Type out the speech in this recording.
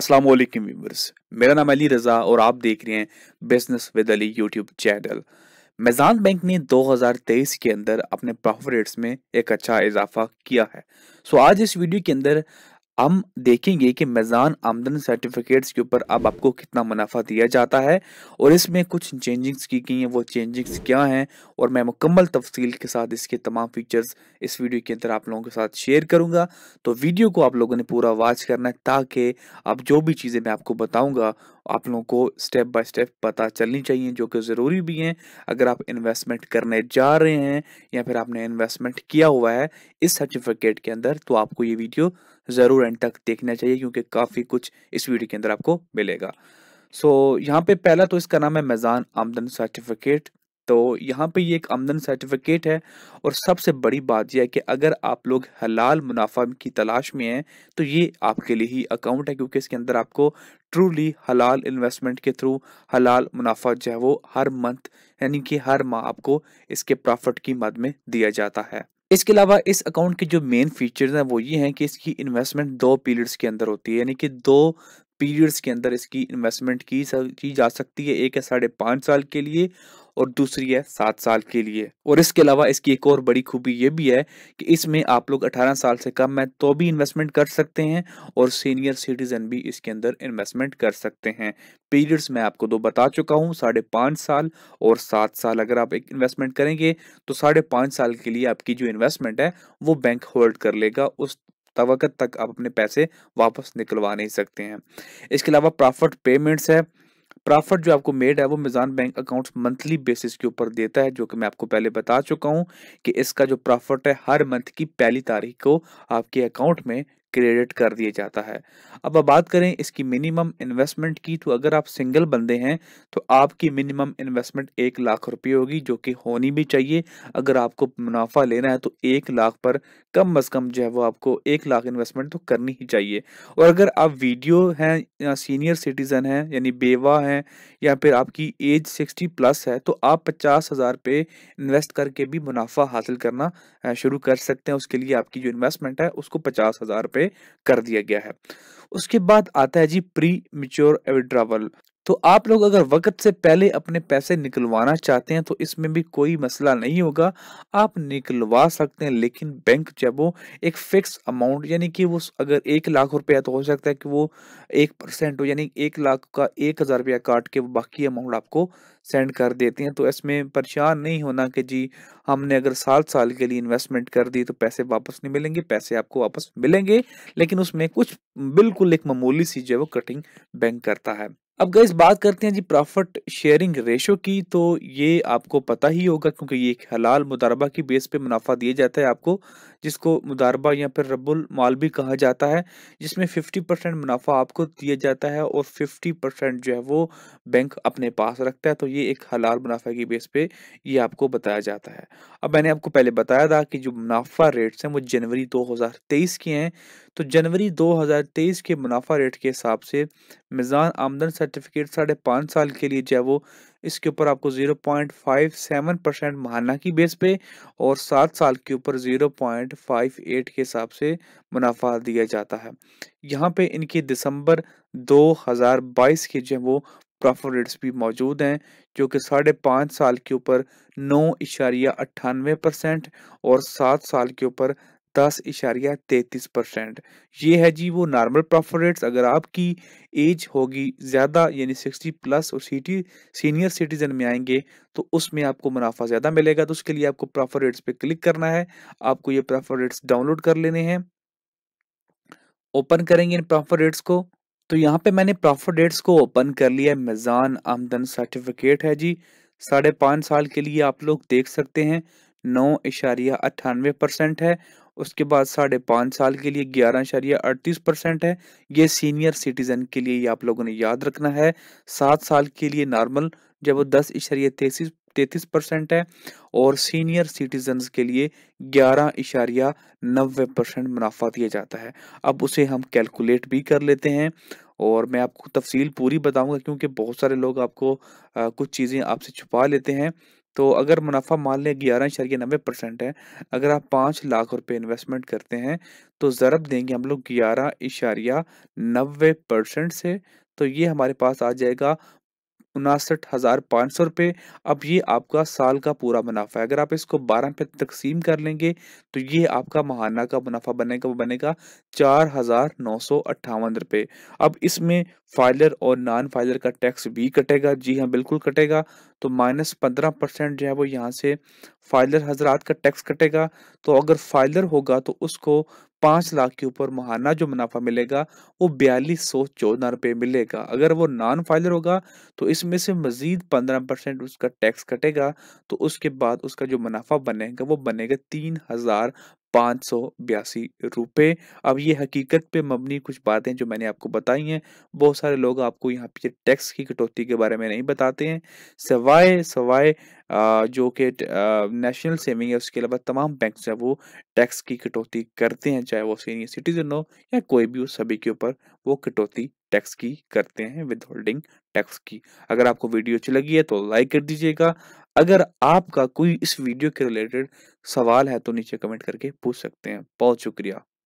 Aslam viewers मेरा नाम अली रज़ा और आप देख रहे हैं business with Ali YouTube channel Meezan bank ने 2023 के अंदर अपने प्रॉफिट रेट्स में एक अच्छा इजाफा किया है सो आज इस वीडियो के अंदर हम देखेंगे कि मैज़ान आमदन सर्टिफिकेट्स के ऊपर अब आपको कितना मुनाफा दिया जाता है और इसमें कुछ चेंजिंग्स की गई हैं वो चेंजिंग्स क्या हैं और मैं मुकम्मल तफसील के साथ इसके तमाम फीचर्स इस वीडियो के अंदर आप लोगों के साथ शेयर करूंगा तो वीडियो को आप लोगों ने पूरा वॉच करना है ताकि आप जो भी चीज़ें मैं आपको बताऊँगा आप लोगों को स्टेप बाय स्टेप पता चलनी चाहिए जो कि ज़रूरी भी हैं अगर आप इन्वेस्टमेंट करने जा रहे हैं या फिर आपने इन्वेस्टमेंट किया हुआ है इस सर्टिफिकेट के अंदर तो आपको ये वीडियो ज़रूर एंड तक देखना चाहिए क्योंकि काफ़ी कुछ इस वीडियो के अंदर आपको मिलेगा सो so, यहाँ पे पहला तो इसका नाम है मैजान आमदन सर्टिफिकेट तो यहाँ पे ये एक आमदन सर्टिफिकेट है और सबसे बड़ी बात यह है कि अगर आप लोग हलाल मुनाफा की तलाश में हैं तो ये आपके लिए ही अकाउंट है क्योंकि इसके अंदर आपको ट्रूली हलाल इन्वेस्टमेंट के थ्रू हलाल मुनाफा जो है वो हर मंथ यानी कि हर माह आपको इसके प्रॉफिट की मद में दिया जाता है इसके अलावा इस अकाउंट के जो मेन फीचर्स हैं वो ये हैं कि इसकी इन्वेस्टमेंट दो पीरियड्स के अंदर होती है यानी कि दो पीरियड्स के अंदर इसकी इन्वेस्टमेंट की जा सकती है एक है साढ़े पाँच साल के लिए और दूसरी है सात साल के लिए और इसके अलावा इसकी एक और बड़ी खूबी ये भी है कि इसमें आप लोग अठारह साल से कम है तो भी इन्वेस्टमेंट कर सकते हैं और सीनियर सिटीजन भी इसके अंदर इन्वेस्टमेंट कर सकते हैं पीरियड्स मैं आपको दो बता चुका हूँ साढ़े पांच साल और सात साल अगर आप एक इन्वेस्टमेंट करेंगे तो साढ़े पांच साल के लिए आपकी जो इन्वेस्टमेंट है वो बैंक होल्ड कर लेगा उस तवक़त तक आप अपने पैसे वापस निकलवा नहीं सकते हैं इसके अलावा प्रॉफिट पेमेंट्स है प्रॉफिट जो आपको मेड है वो मिजान बैंक अकाउंट मंथली बेसिस के ऊपर देता है जो कि मैं आपको पहले बता चुका हूँ कि इसका जो प्रॉफिट है हर मंथ की पहली तारीख को आपके अकाउंट में क्रेडिट कर दिया जाता है अब आप बात करें इसकी मिनिमम इन्वेस्टमेंट की तो अगर आप सिंगल बंदे हैं तो आपकी मिनिमम इन्वेस्टमेंट एक लाख रुपए होगी जो कि होनी भी चाहिए अगर आपको मुनाफा लेना है तो एक लाख पर कम अज कम जो है वो आपको एक लाख इन्वेस्टमेंट तो करनी ही चाहिए और अगर आप वीडियो हैं या सीनियर सिटीजन हैं यानी बेवा हैं या फिर आपकी एज सिक्सटी प्लस है तो आप पचास हज़ार पे इन्वेस्ट करके भी मुनाफा हासिल करना शुरू कर सकते हैं उसके लिए आपकी जो इन्वेस्टमेंट है उसको पचास हज़ार रुपये पे कर दिया गया है उसके बाद आता है जी प्री मिच्योर एविड्रावल तो आप लोग अगर वक्त से पहले अपने पैसे निकलवाना चाहते हैं तो इसमें भी कोई मसला नहीं होगा आप निकलवा सकते हैं लेकिन बैंक जब वो एक फिक्स अमाउंट यानी कि वो अगर एक लाख रुपया तो हो सकता है कि वो एक परसेंट हो यानी एक लाख का एक हज़ार रुपया काट के बाकी अमाउंट आपको सेंड कर देते हैं तो इसमें परेशान नहीं होना कि जी हमने अगर सात साल के लिए इन्वेस्टमेंट कर दी तो पैसे वापस नहीं मिलेंगे पैसे आपको वापस मिलेंगे लेकिन उसमें कुछ बिल्कुल एक मामूली सी जो है वो कटिंग बैंक करता है अब गैस बात करते हैं जी प्रॉफिट शेयरिंग रेशो की तो ये आपको पता ही होगा क्योंकि ये एक हलाल मुदारबा की बेस पे मुनाफा दिया जाता है आपको जिसको मुदारबा या फिर रबुल माल भी कहा जाता है जिसमें 50 परसेंट मुनाफा आपको दिया जाता है और 50 परसेंट जो है वो बैंक अपने पास रखता है तो ये एक हलाल मुनाफा की बेस पे ये आपको बताया जाता है अब मैंने आपको पहले बताया था कि जो मुनाफा रेट्स हैं वो जनवरी दो के हैं तो जनवरी 2023 के मुनाफा रेट के हिसाब से मिज़ान आमदन सर्टिफिकेट साढ़े पाँच साल के लिए जो वो इसके ऊपर आपको 0.57 परसेंट महाना की बेस पे और सात साल के ऊपर 0.58 के हिसाब से मुनाफा दिया जाता है यहाँ पे इनके दिसंबर 2022 के जो वो प्रॉफिट रेट्स भी मौजूद हैं जो कि साढ़े पाँच साल के ऊपर नौ इशारिया अट्ठानवे परसेंट और सात साल के ऊपर दस इशारिया तैतीस परसेंट ये है जी वो नॉर्मल प्रॉफिट रेट्स अगर आपकी एज होगी ज़्यादा यानी सिक्सटी प्लस और सिटी सीनियर सिटीजन में आएंगे तो उसमें आपको मुनाफा ज़्यादा मिलेगा तो उसके लिए आपको प्रॉफिट रेट्स पे क्लिक करना है आपको ये प्रॉफिट रेट्स डाउनलोड कर लेने हैं ओपन करेंगे इन प्रॉफिट रेट्स को तो यहाँ पे मैंने प्रॉफिट रेट्स को ओपन कर लिया है मिज़ान आमदन सर्टिफिकेट है जी साढ़े पाँच साल के लिए आप लोग देख सकते हैं नौ इशारिया अट्ठानवे परसेंट है उसके बाद साढ़े पाँच साल के लिए ग्यारह शरिया अड़तीस परसेंट है ये सीनियर सिटीजन के लिए आप लोगों ने याद रखना है सात साल के लिए नॉर्मल जब वो दस इशारिया तेतीस तैतीस परसेंट है और सीनियर सिटीजन के लिए ग्यारह इशारिया नब्बे परसेंट मुनाफा दिया जाता है अब उसे हम कैलकुलेट भी कर लेते हैं और मैं आपको तफसील पूरी बताऊंगा क्योंकि बहुत सारे लोग आपको आ, कुछ चीज़ें आपसे छुपा लेते हैं तो अगर मुनाफा मान लें ग्यारह शरिया नब्बे परसेंट है अगर आप पाँच लाख रुपए इन्वेस्टमेंट करते हैं तो ज़रब देंगे हम लोग ग्यारह इशारिया नब्बे परसेंट से तो ये हमारे पास आ जाएगा उनासठ हज़ार पाँच सौ रुपये अब ये आपका साल का पूरा मुनाफा है अगर आप इसको बारह पे तकसीम कर लेंगे तो ये आपका महाना का मुनाफा बनेगा वो बनेगा चार हज़ार नौ सौ अट्ठावन रुपये अब इसमें फाइलर और नॉन फाइलर का टैक्स भी कटेगा जी हाँ बिल्कुल कटेगा तो माइनस पंद्रह परसेंट जो है वो यहाँ से फाइलर हजरात का टैक्स कटेगा तो अगर फाइलर होगा तो उसको पांच लाख के ऊपर महाना जो मुनाफा मिलेगा वो बयालीस सौ चौदह रुपए मिलेगा अगर वो नॉन फाइलर होगा तो इसमें से मजीद पंद्रह परसेंट उसका टैक्स कटेगा तो उसके बाद उसका जो मुनाफा बनेगा वो बनेगा तीन हज़ार पाँच सौ बयासी रुपये अब ये हकीकत पे मबनी कुछ बातें जो मैंने आपको बताई हैं बहुत सारे लोग आपको यहाँ पे टैक्स की कटौती के बारे में नहीं बताते हैं सवाए सवाए जो कि नेशनल सेविंग है उसके अलावा तमाम बैंक जो है वो टैक्स की कटौती करते हैं चाहे वो सीनियर सिटीजन हो या कोई भी हो सभी के ऊपर वो कटौती टैक्स की करते हैं विद होल्डिंग टैक्स की अगर आपको वीडियो अच्छी लगी है तो लाइक कर दीजिएगा अगर आपका कोई इस वीडियो के रिलेटेड सवाल है तो नीचे कमेंट करके पूछ सकते हैं बहुत शुक्रिया